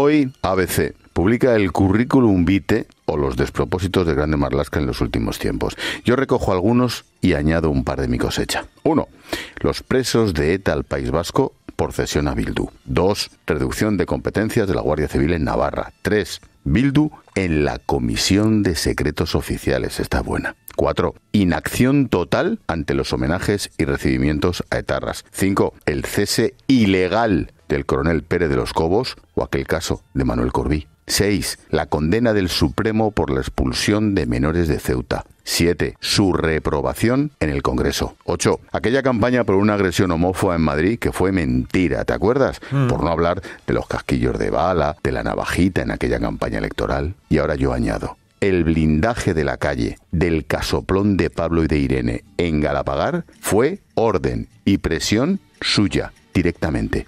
Hoy ABC publica el currículum vitae o los despropósitos de Grande Marlasca en los últimos tiempos. Yo recojo algunos y añado un par de mi cosecha. 1. Los presos de ETA al País Vasco por cesión a Bildu. 2. Reducción de competencias de la Guardia Civil en Navarra. 3. Bildu en la Comisión de Secretos Oficiales. Está buena. 4. Inacción total ante los homenajes y recibimientos a etarras. 5. El cese ilegal del coronel Pérez de los Cobos o aquel caso de Manuel Corbí. 6. La condena del Supremo por la expulsión de menores de Ceuta. 7. Su reprobación en el Congreso. 8. Aquella campaña por una agresión homófoba en Madrid que fue mentira, ¿te acuerdas? Mm. Por no hablar de los casquillos de bala, de la navajita en aquella campaña electoral. Y ahora yo añado. El blindaje de la calle, del casoplón de Pablo y de Irene en Galapagar, fue orden y presión suya directamente.